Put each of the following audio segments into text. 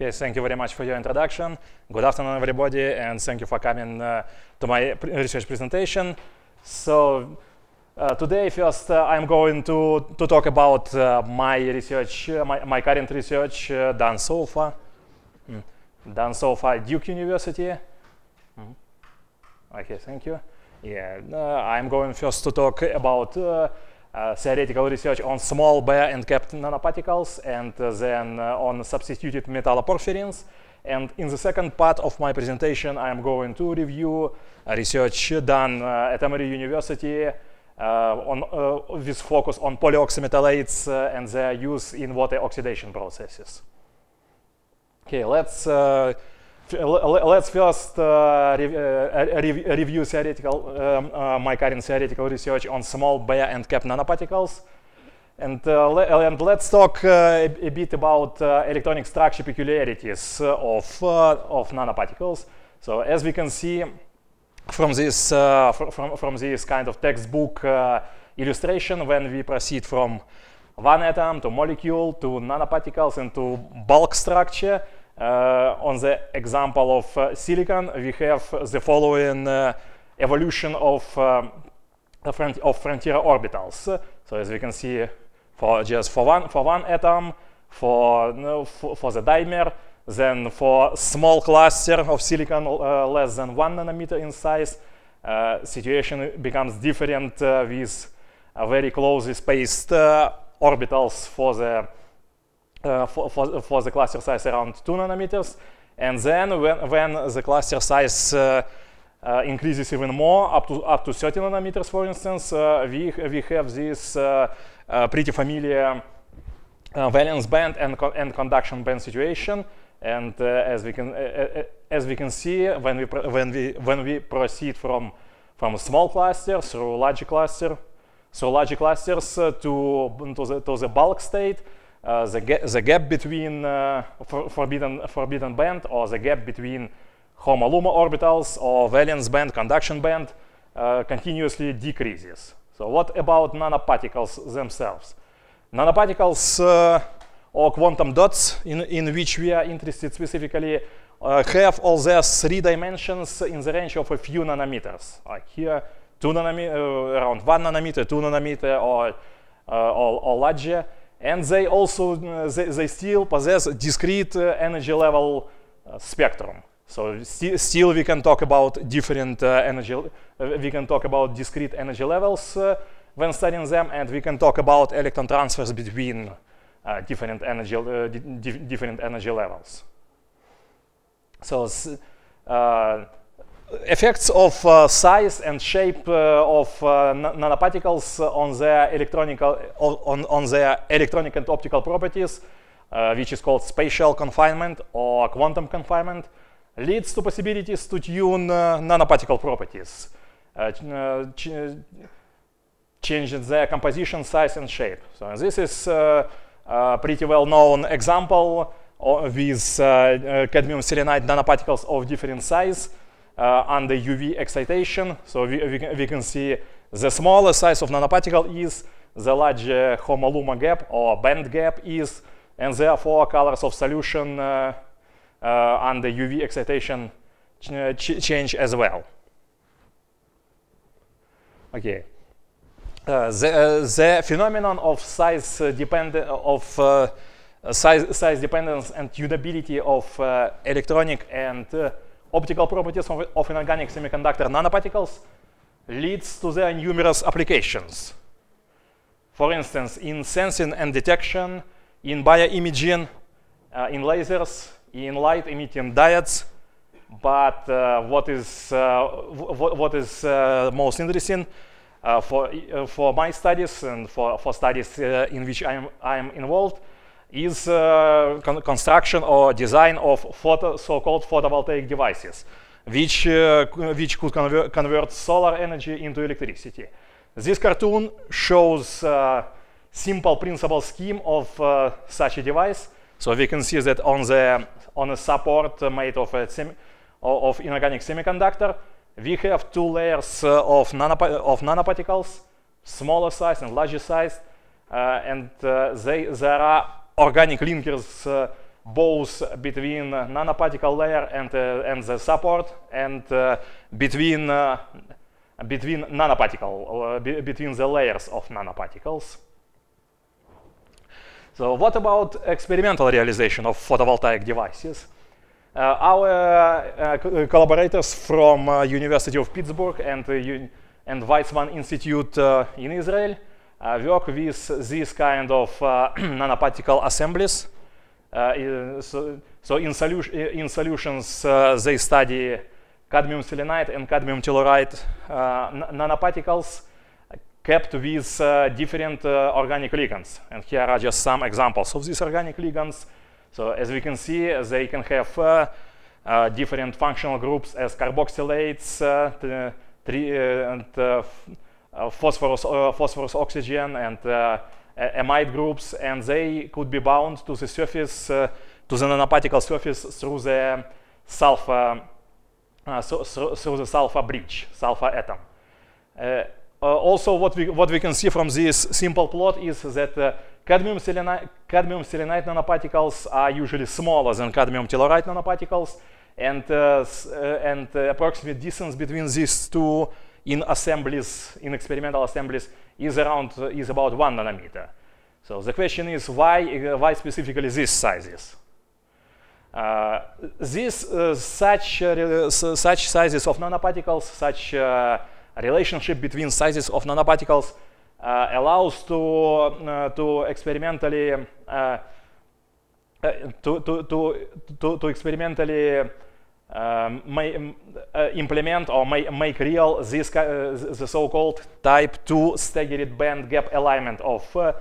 Okay, thank you very much for your introduction. Good afternoon, everybody, and thank you for coming uh, to my research presentation. So uh, today, first, uh, I'm going to, to talk about uh, my research, uh, my, my current research uh, done so far, mm. done so far at Duke University. Mm. Okay, thank you. Yeah, I'm going first to talk about uh, theoretical research on small bare and capped nanoparticles and uh, then uh, on substituted metalloporphyrins. And in the second part of my presentation, I am going to review research done at Emory University uh, on, uh, with focus on polyoxymetalates uh, and their use in water oxidation processes. Okay, let's let's first uh, э, review э, э, theoretical, um, uh, my current theoretical research on small bare and cap nanoparticles. And, le and let's talk a, a, bit about electronic structure peculiarities of, of nanoparticles. So as we can see from this, uh, fr from, from this kind of textbook uh, illustration, when we proceed from one atom to molecule to nanoparticles and to bulk structure, uh, on the example of uh, silicon, we have the following uh, evolution of, of frontier orbitals. So as we can see, for just for one for one atom, for no, for, for the dimer, then for small cluster of silicon uh, less than one nanometer in size, uh, situation becomes different uh, with very closely spaced orbitals for the uh, for, for, for, the cluster size around 2 nanometers. And then when, when the cluster size uh, uh, increases even more, up to up to 30 nanometers, for instance, uh, we we have this uh, uh pretty familiar valence band and co and conduction band situation. And as we can as we can see, when we when we when we proceed from from small cluster through large cluster, so large clusters to to the to the bulk state, uh, the, ga the gap between uh, for forbidden, forbidden band or the gap between Homoluma orbitals or valence band, conduction band uh, continuously decreases. So what about nanoparticles themselves? Nanoparticles or quantum dots in, in which we are interested specifically uh, have all their three dimensions in the range of a few nanometers. Like here, two nanometer, uh, around one nanometer, two nanometer, or, uh, or, or larger. And they also, uh, they, they, still possess a discrete uh, energy level uh, spectrum. So sti still we can talk about different energy, we can talk about discrete energy levels when studying them, and we can talk about electron transfers between uh, different energy uh, di different energy levels. So uh, effects of uh, size and shape uh, of uh, nanoparticles on their electronic on, on their electronic and optical properties, uh, which is called spatial confinement or quantum confinement, leads to possibilities to tune uh, nanoparticle properties, uh, ch changing their composition, size, and shape. So this is a pretty well-known example with cadmium selenide nanoparticles of different size. Uh, under UV excitation. So we, we, can, we can see the smaller size of nanoparticle is, the larger homoluma gap or band gap is, and therefore colors of solution uh, uh, under UV excitation ch uh, ch change as well. Okay. Uh, the, uh, the, phenomenon of size depend of size size dependence and tunability of electronic and optical properties of, of inorganic semiconductor nanoparticles leads to their numerous applications. For instance, in sensing and detection, in bioimaging, uh, in lasers, in light-emitting diodes, but uh, what is, uh, what is uh, most interesting uh, for, uh, for my studies and for, for studies uh, in which I am, I am involved is uh, con construction or design of so-called photovoltaic devices, which, uh, which could conver convert solar energy into electricity. This cartoon shows uh, simple principle scheme of uh, such a device. So we can see that on the on a support made of a semi, of inorganic semiconductor, we have two layers uh, of nanop of nanoparticles, smaller size and larger size, uh, and they there are organic linkers both uh, between nanoparticle layer and, uh, and the support and uh, between, between nanoparticle, be between the layers of nanoparticles. So what about experimental realization of photovoltaic devices? Uh, our uh, collaborators from uh, University of Pittsburgh and, and Weizmann Institute in Israel uh, work with these kind of uh, nanoparticle assemblies. Uh, so, so, in, solu in solutions, they study cadmium selenide and cadmium telluride nanoparticles kept with uh, different uh, organic ligands. And here are just some examples of these organic ligands. So as we can see, they can have uh, different functional groups as carboxylates, and uh, phosphorus, uh, phosphorus oxygen and uh, amide groups, and they could be bound to the surface, to the nanoparticle surface through the sulfur, through, through the sulfur bridge, sulfur atom. Uh, also what we, what we can see from this simple plot is that uh, cadmium, selenide, cadmium selenide nanoparticles are usually smaller than cadmium telluride nanoparticles and, uh, and approximate distance between these two in assemblies, in experimental assemblies, is around is about one nanometer. So the question is why why specifically these sizes? Uh, these uh, such uh, such sizes of nanoparticles, such relationship between sizes of nanoparticles allows to to experimentally to, to, to, to, to experimentally um, may, um, uh, implement or may, make real this uh, the so-called type 2 staggered band gap alignment of uh,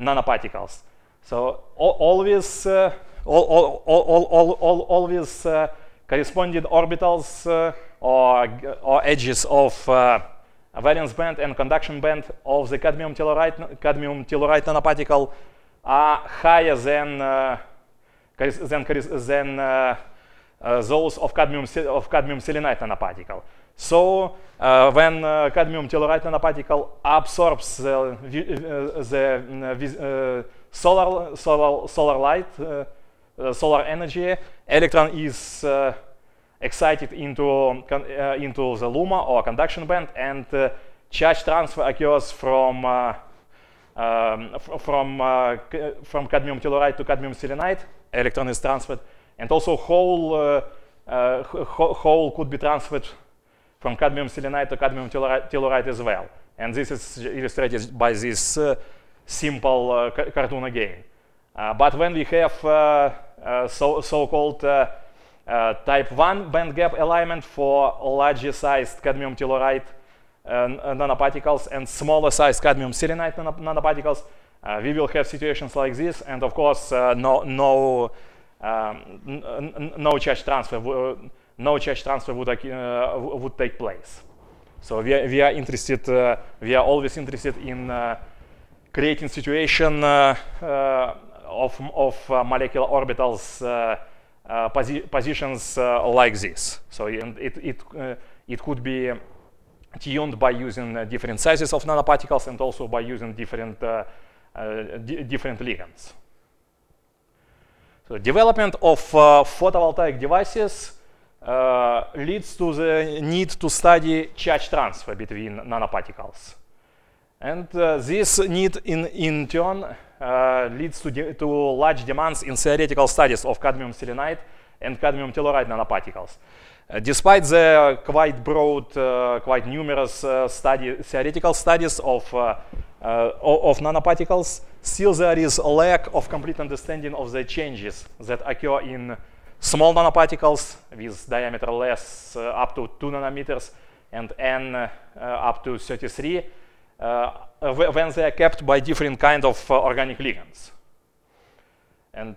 nanoparticles. So uh, all, these all, all, all, all, all, always uh, corresponding orbitals uh, or, or edges of valence band and conduction band of the cadmium telluride, cadmium telluride nanoparticle are higher than, than, than uh, those of cadmium, of cadmium selenide nanoparticle. So uh, when uh, cadmium telluride nanoparticle absorbs the, the solar, solar, solar light, solar energy, electron is excited into, uh, into the luma or conduction band and uh, charge transfer occurs from, uh, um, from, from cadmium telluride to cadmium selenide. Electron is transferred and also whole, uh, uh, whole could be transferred from cadmium selenide to cadmium telluride as well. And this is illustrated by this uh, simple cartoon again. but when we have so-called so uh, type 1 band gap alignment for larger sized cadmium telluride uh, nanoparticles and smaller sized cadmium selenide nanoparticles. Uh, we will have situations like this, and of course, no, no um, no charge transfer, no charge transfer would, uh, would take place. So we are, we are interested, uh, we are always interested in uh, creating situation of, of molecular orbitals uh, posi positions uh, like this. So it, it, uh, it could be tuned by using different sizes of nanoparticles and also by using different, different ligands. So development of uh, photovoltaic devices uh, leads to the need to study charge transfer between nanoparticles. And uh, this need in, in turn leads to, to large demands in theoretical studies of cadmium selenide and cadmium telluride nanoparticles. Uh, despite the quite broad, uh, quite numerous uh, study, theoretical studies of, of nanoparticles, still there is a lack of complete understanding of the changes that occur in small nanoparticles with diameter less up to 2 nanometers and n up to 33 when they are kept by different kind of organic ligands. And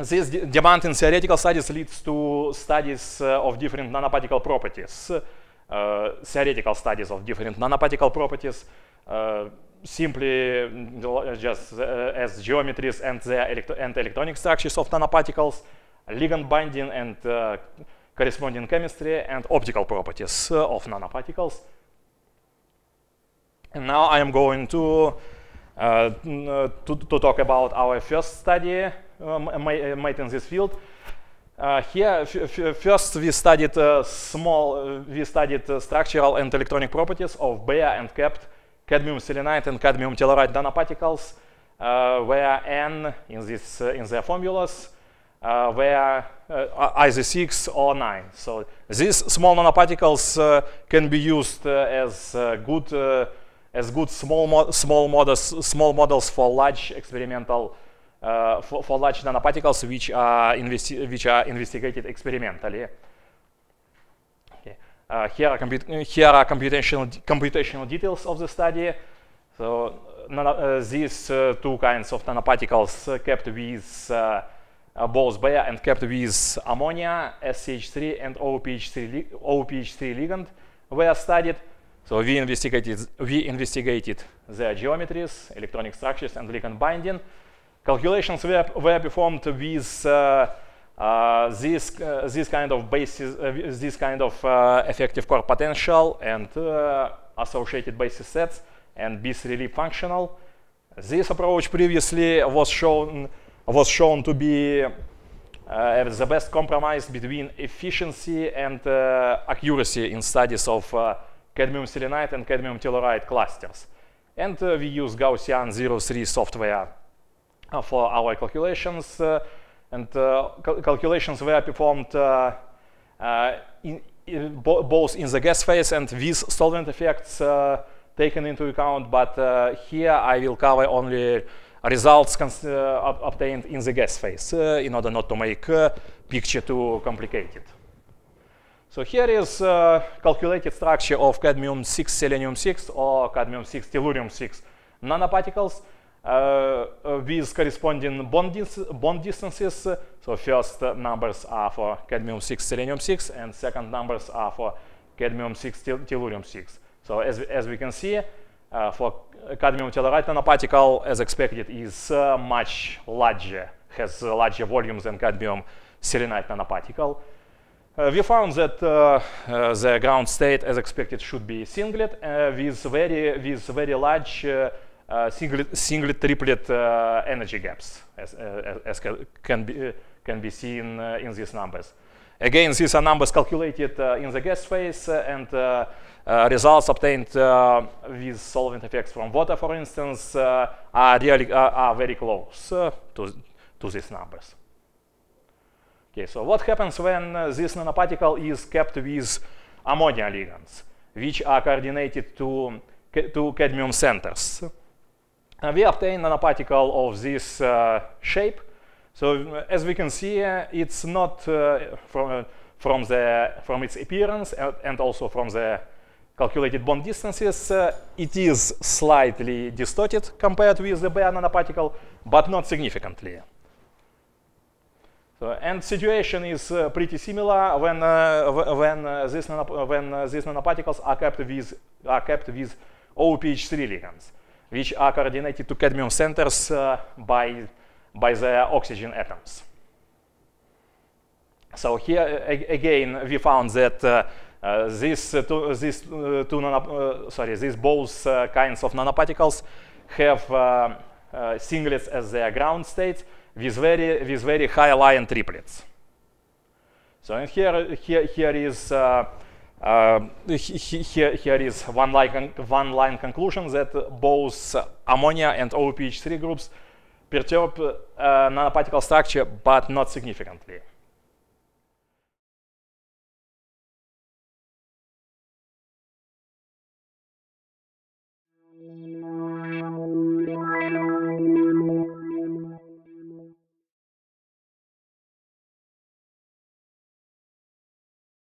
this demand in theoretical studies leads to studies uh, of different nanoparticle properties, uh, theoretical studies of different nanoparticle properties, uh, simply mm, just as geometries and the electro and electronic structures of nanoparticles, ligand binding and corresponding chemistry and optical properties uh, of nanoparticles. And now I am going to, uh, to, to, talk about our first study, um, made in this field. Uh, here, first we studied uh, small, uh, we studied structural and electronic properties of bare and capped cadmium selenide and cadmium telluride nanoparticles, where n in this in their formulas uh, were uh, either 6 or 9. So these small nanoparticles uh, can be used as good as good small mo small models small models for large experimental for, for large nanoparticles which are, which are investigated experimentally. Okay. Э, here, are here are computational, computational details of the study. So uh, these uh, two kinds of nanoparticles uh, kept with both bare and kept with ammonia, SCH3 and OPH3, OPH3 ligand were studied. So we investigated, we investigated their geometries, electronic structures and ligand binding. Calculations were, were performed with uh, uh, this uh, this kind of basis, uh, this kind of uh, effective core potential and uh, associated basis sets and 3 relief functional. This approach previously was shown was shown to be the best compromise between efficiency and accuracy in studies of cadmium selenide and cadmium telluride clusters. And we use Gaussian 03 software uh, for our calculations. Uh, and uh, cal calculations were performed in, in bo both in the gas phase and with solvent effects taken into account, but uh, here I will cover only results uh, obtained in the gas phase uh, in order not to make picture too complicated. So here is calculated structure of cadmium-6 selenium-6 or cadmium-6 tellurium-6 nanoparticles with uh, uh, corresponding bond, dis bond distances. So first numbers are for cadmium-6, selenium-6, and second numbers are for cadmium-6, tellurium-6. So as, as we can see, uh, for cadmium telluride nanoparticle, as expected, is uh, much larger, has uh, larger volumes than cadmium selenide nanoparticle. Uh, we found that the ground state, as expected, should be singlet with very with very large uh, single triplet uh, energy gaps, as, uh, as can, be, can be seen in these numbers. Again, these are numbers calculated in the gas phase and uh, results obtained uh, with solvent effects from water, for instance, uh, are, really, are very close to, to these numbers. Okay, so what happens when this nanoparticle is kept with ammonia ligands, which are coordinated to, ca to cadmium centers? we obtain nanoparticle of this uh, shape. So uh, as we can see, uh, it's not from, from, the, from its appearance and also from the calculated bond distances, uh, it is slightly distorted compared with the bare nanoparticle, but not significantly. So, and situation is uh, pretty similar when uh, when these when these nanoparticles are kept with are kept with OPH3 ligands which are coordinated to cadmium centers uh, by, by the oxygen atoms. So here again, we found that uh, uh, these, uh, two, these uh, two uh, sorry, these both kinds of nanoparticles have singlets as their ground states with very with very high Lyon triplets. So and here here here is uh, here, here is one line, one line conclusion that both ammonia and OPH3 groups perturb uh, nanoparticle structure, but not significantly.